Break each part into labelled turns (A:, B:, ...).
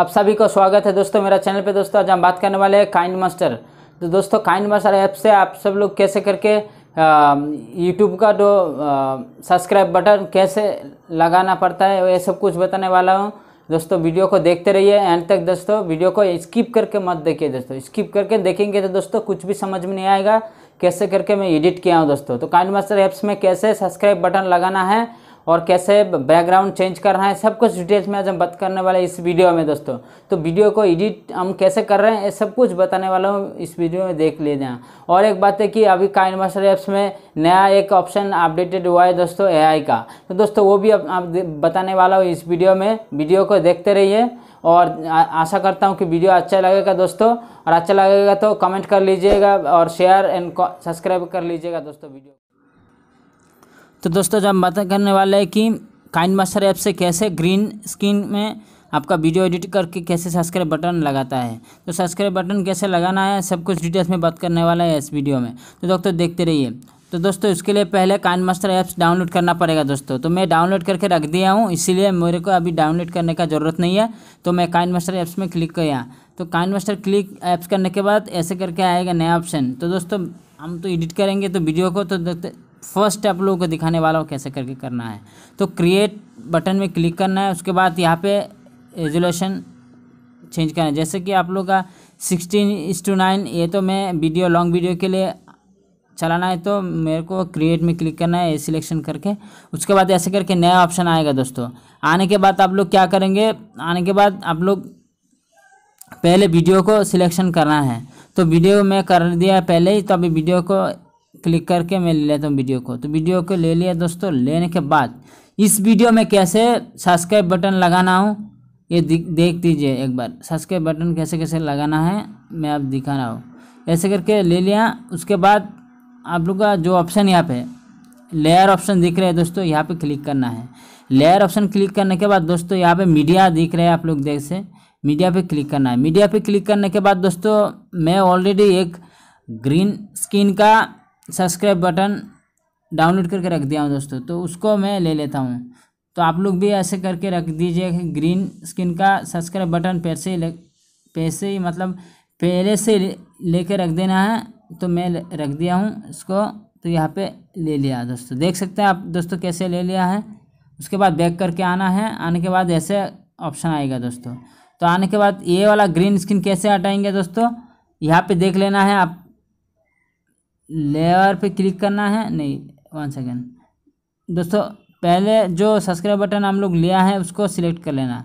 A: आप सभी को स्वागत है दोस्तों मेरा चैनल पे दोस्तों आज हम बात करने वाले हैं काइंड मास्टर तो दोस्तों काइंड मास्टर ऐप से आप सब लोग कैसे करके यूट्यूब का जो सब्सक्राइब बटन कैसे लगाना पड़ता है ये सब कुछ बताने वाला हूँ दोस्तों वीडियो को देखते रहिए एंड तक दोस्तों वीडियो को स्किप करके मत देखिए दोस्तों स्किप करके देखेंगे तो दोस्तों कुछ भी समझ में नहीं आएगा कैसे करके मैं एडिट किया हूँ दोस्तों तो काइंड मास्टर ऐप्स में कैसे सब्सक्राइब बटन लगाना है और कैसे बैकग्राउंड चेंज करना है सब कुछ डिटेल्स में आज हम बात करने वाले इस वीडियो में दोस्तों तो वीडियो को एडिट हम कैसे कर रहे हैं ये सब कुछ बताने वाला हूँ इस वीडियो में देख जाए और एक बात है कि अभी काइन मास्टर ऐप्स में नया एक ऑप्शन अपडेटेड हुआ है दोस्तों ए का तो दोस्तों वो भी आप बताने वाला हूँ इस वीडियो में वीडियो को देखते रहिए और आशा करता हूँ कि वीडियो अच्छा लगेगा दोस्तों और अच्छा लगेगा तो कमेंट कर लीजिएगा और शेयर एंड सब्सक्राइब कर लीजिएगा दोस्तों वीडियो तो दोस्तों जब बात करने वाले हैं कि काइन मास्टर ऐप से कैसे ग्रीन स्क्रीन में आपका वीडियो एडिट करके कैसे सब्सक्राइब बटन लगाता है तो सब्सक्राइब बटन कैसे लगाना है सब कुछ डिटेल्स में बात करने वाला है इस वीडियो में तो दोस्तों देखते रहिए तो दोस्तों इसके लिए पहले काइन मास्टर ऐप्स डाउनलोड करना पड़ेगा दोस्तों तो मैं डाउनलोड करके रख दिया हूँ इसीलिए मेरे को अभी डाउनलोड करने का ज़रूरत नहीं है तो मैं काइन मास्टर ऐप्स में क्लिक किया तो काइन मास्टर क्लिक ऐप्स करने के बाद ऐसे करके आएगा नया ऑप्शन तो दोस्तों हम तो एडिट करेंगे तो वीडियो को तो फर्स्ट आप लोगों को दिखाने वाला हूँ कैसे करके करना है तो क्रिएट बटन में क्लिक करना है उसके बाद यहाँ पे रेजोल्यूशन चेंज करना है जैसे कि आप लोग का सिक्सटीन इस टू नाइन ये तो मैं वीडियो लॉन्ग वीडियो के लिए चलाना है तो मेरे को क्रिएट में क्लिक करना है ये सिलेक्शन करके उसके बाद ऐसे करके नया ऑप्शन आएगा दोस्तों आने के बाद आप लोग क्या करेंगे आने के बाद आप लोग पहले वीडियो को सिलेक्शन करना है तो वीडियो मैं कर दिया पहले ही तो अभी वीडियो को क्लिक करके मैं ले लेता हूँ वीडियो को तो वीडियो को ले लिया दोस्तों लेने के बाद इस वीडियो में कैसे सब्सक्राइब बटन लगाना हो ये देख दीजिए एक बार सब्सक्राइब बटन कैसे कैसे लगाना है मैं आप दिखा रहा हूँ ऐसे करके ले लिया उसके बाद आप लोग का जो ऑप्शन यहाँ पे लेयर ऑप्शन दिख रहे हैं दोस्तों यहाँ पे क्लिक करना है लेयर ऑप्शन क्लिक करने के बाद दोस्तों यहाँ पे मीडिया दिख रहे हैं आप लोग देख से मीडिया पे क्लिक करना है मीडिया पे क्लिक करने के बाद दोस्तों मैं ऑलरेडी एक ग्रीन स्क्रीन का सब्सक्राइब बटन डाउनलोड करके रख दिया हूँ दोस्तों तो उसको मैं ले लेता हूँ तो आप लोग भी ऐसे करके रख दीजिए ग्रीन स्किन का सब्सक्राइब बटन पैसे ही पैसे ही मतलब पहले से लेके रख देना है तो मैं रख दिया हूँ इसको तो यहाँ पे ले लिया दोस्तों देख सकते हैं आप दोस्तों कैसे ले लिया है उसके बाद बैक करके आना है आने के बाद ऐसे ऑप्शन आएगा दोस्तों तो आने के बाद ये वाला ग्रीन स्किन कैसे हटाएंगे दोस्तों यहाँ पे देख लेना है आप लेयर पे क्लिक करना है नहीं वन सेकेंड दोस्तों पहले जो सब्सक्राइब बटन हम लोग लिया है उसको सिलेक्ट कर लेना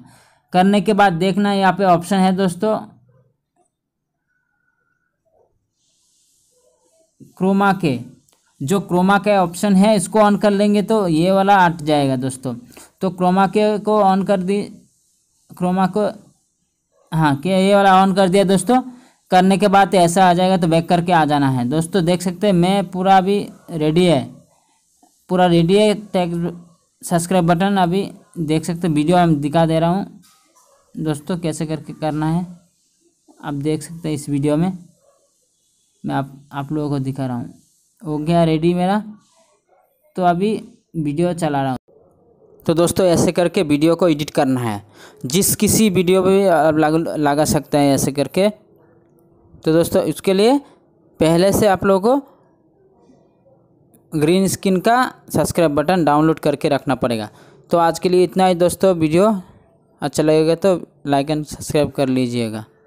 A: करने के बाद देखना यहाँ पे ऑप्शन है दोस्तों क्रोमा के जो क्रोमा के ऑप्शन है इसको ऑन कर लेंगे तो ये वाला हट जाएगा दोस्तों तो क्रोमा के को ऑन कर दी क्रोमा को हाँ क्या ये वाला ऑन कर दिया दोस्तों करने के बाद ऐसा आ जाएगा तो बैक करके आ जाना है दोस्तों देख सकते हैं मैं पूरा अभी रेडी है पूरा रेडी है टैग सब्सक्राइब बटन अभी देख सकते वीडियो हम दिखा दे रहा हूँ दोस्तों कैसे करके करना है आप देख सकते हैं इस वीडियो में मैं आप आप लोगों को दिखा रहा हूँ हो गया रेडी मेरा तो अभी वीडियो चला रहा हूँ तो दोस्तों ऐसे करके वीडियो को एडिट करना है जिस किसी वीडियो पर लगा सकते हैं ऐसे करके तो दोस्तों इसके लिए पहले से आप लोगों को ग्रीन स्किन का सब्सक्राइब बटन डाउनलोड करके रखना पड़ेगा तो आज के लिए इतना ही दोस्तों वीडियो अच्छा लगेगा तो लाइक एंड सब्सक्राइब कर लीजिएगा